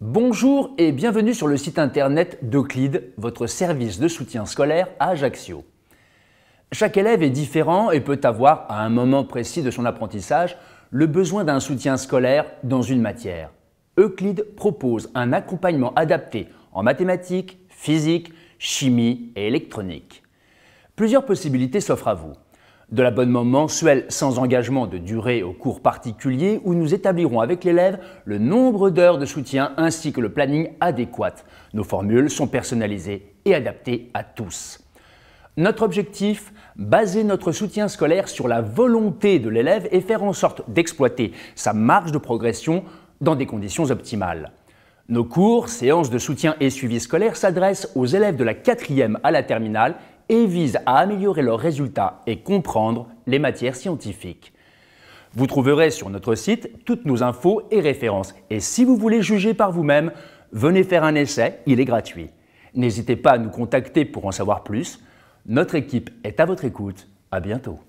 Bonjour et bienvenue sur le site internet d'Euclide, votre service de soutien scolaire à Ajaccio. Chaque élève est différent et peut avoir, à un moment précis de son apprentissage, le besoin d'un soutien scolaire dans une matière. Euclide propose un accompagnement adapté en mathématiques, physique, chimie et électronique. Plusieurs possibilités s'offrent à vous de l'abonnement mensuel sans engagement de durée au cours particulier où nous établirons avec l'élève le nombre d'heures de soutien ainsi que le planning adéquat. Nos formules sont personnalisées et adaptées à tous. Notre objectif Baser notre soutien scolaire sur la volonté de l'élève et faire en sorte d'exploiter sa marge de progression dans des conditions optimales. Nos cours, séances de soutien et suivi scolaire s'adressent aux élèves de la 4e à la terminale et visent à améliorer leurs résultats et comprendre les matières scientifiques. Vous trouverez sur notre site toutes nos infos et références. Et si vous voulez juger par vous-même, venez faire un essai, il est gratuit. N'hésitez pas à nous contacter pour en savoir plus. Notre équipe est à votre écoute. À bientôt.